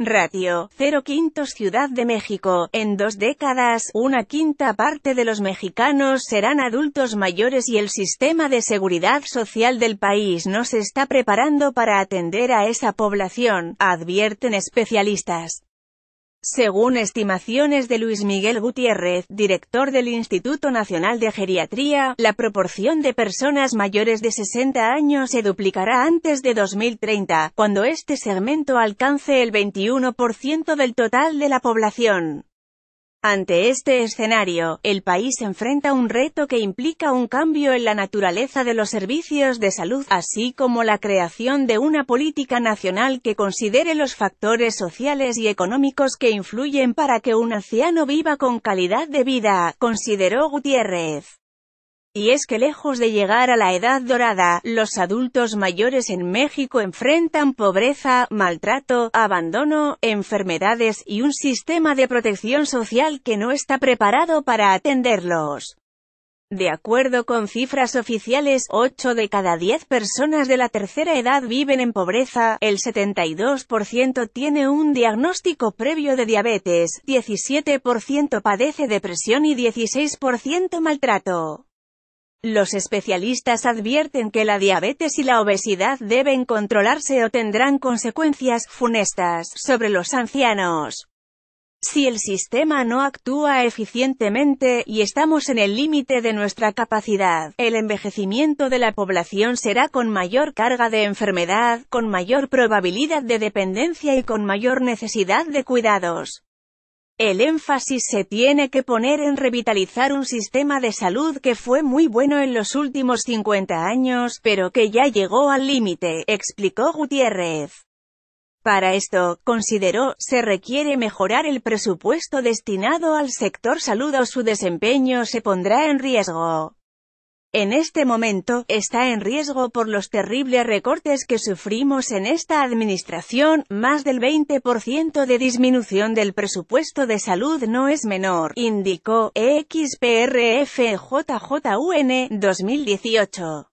Ratio, 0 quintos Ciudad de México, en dos décadas, una quinta parte de los mexicanos serán adultos mayores y el sistema de seguridad social del país no se está preparando para atender a esa población, advierten especialistas. Según estimaciones de Luis Miguel Gutiérrez, director del Instituto Nacional de Geriatría, la proporción de personas mayores de 60 años se duplicará antes de 2030, cuando este segmento alcance el 21% del total de la población. Ante este escenario, el país enfrenta un reto que implica un cambio en la naturaleza de los servicios de salud, así como la creación de una política nacional que considere los factores sociales y económicos que influyen para que un anciano viva con calidad de vida, consideró Gutiérrez. Y es que lejos de llegar a la edad dorada, los adultos mayores en México enfrentan pobreza, maltrato, abandono, enfermedades y un sistema de protección social que no está preparado para atenderlos. De acuerdo con cifras oficiales, 8 de cada 10 personas de la tercera edad viven en pobreza, el 72% tiene un diagnóstico previo de diabetes, 17% padece depresión y 16% maltrato. Los especialistas advierten que la diabetes y la obesidad deben controlarse o tendrán consecuencias funestas sobre los ancianos. Si el sistema no actúa eficientemente, y estamos en el límite de nuestra capacidad, el envejecimiento de la población será con mayor carga de enfermedad, con mayor probabilidad de dependencia y con mayor necesidad de cuidados. El énfasis se tiene que poner en revitalizar un sistema de salud que fue muy bueno en los últimos 50 años, pero que ya llegó al límite, explicó Gutiérrez. Para esto, consideró, se requiere mejorar el presupuesto destinado al sector salud o su desempeño se pondrá en riesgo en este momento, está en riesgo por los terribles recortes que sufrimos en esta administración, más del 20% de disminución del presupuesto de salud no es menor, indicó, EXPRFJJUN, 2018.